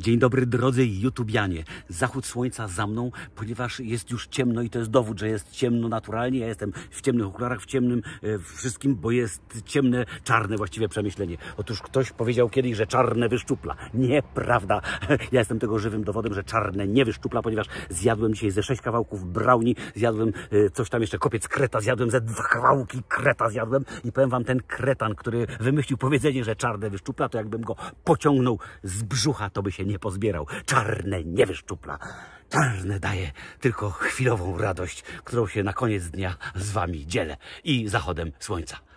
Dzień dobry drodzy YouTubianie. Zachód słońca za mną, ponieważ jest już ciemno i to jest dowód, że jest ciemno naturalnie. Ja jestem w ciemnych okularach, w ciemnym e, wszystkim, bo jest ciemne, czarne właściwie przemyślenie. Otóż ktoś powiedział kiedyś, że czarne wyszczupla. Nieprawda. Ja jestem tego żywym dowodem, że czarne nie wyszczupla, ponieważ zjadłem dzisiaj ze sześć kawałków brownie, zjadłem e, coś tam jeszcze, kopiec kreta zjadłem, ze dwa kawałki kreta zjadłem i powiem wam, ten kretan, który wymyślił powiedzenie, że czarne wyszczupla, to jakbym go pociągnął z brzucha, to by się nie pozbierał. Czarne nie wyszczupla. Czarne daje tylko chwilową radość, którą się na koniec dnia z wami dzielę i zachodem słońca.